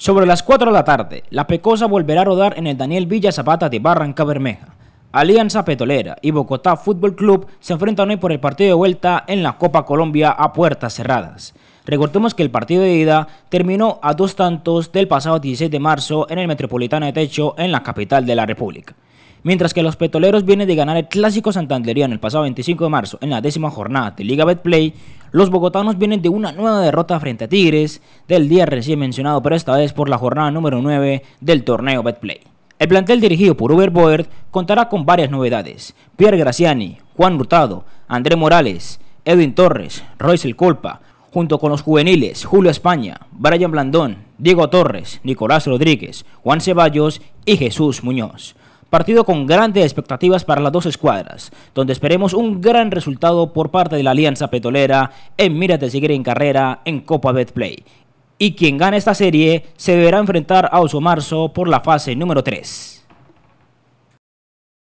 Sobre las 4 de la tarde, la Pecosa volverá a rodar en el Daniel Villa Zapata de Barranca Bermeja. Alianza Petolera y Bogotá Fútbol Club se enfrentan hoy por el partido de vuelta en la Copa Colombia a puertas cerradas. Recordemos que el partido de ida terminó a dos tantos del pasado 16 de marzo en el Metropolitano de Techo en la capital de la República. Mientras que los petroleros vienen de ganar el clásico en el pasado 25 de marzo en la décima jornada de Liga Betplay, los bogotanos vienen de una nueva derrota frente a Tigres del día recién mencionado, pero esta vez por la jornada número 9 del torneo Betplay. El plantel dirigido por Uber Boer contará con varias novedades. Pierre Graciani, Juan Hurtado, André Morales, Edwin Torres, Royce El Colpa, junto con los juveniles Julio España, Brian Blandón, Diego Torres, Nicolás Rodríguez, Juan Ceballos y Jesús Muñoz partido con grandes expectativas para las dos escuadras, donde esperemos un gran resultado por parte de la Alianza Petrolera en miras de seguir en carrera en Copa Betplay. Y quien gane esta serie se deberá enfrentar a Oso Marzo por la fase número 3.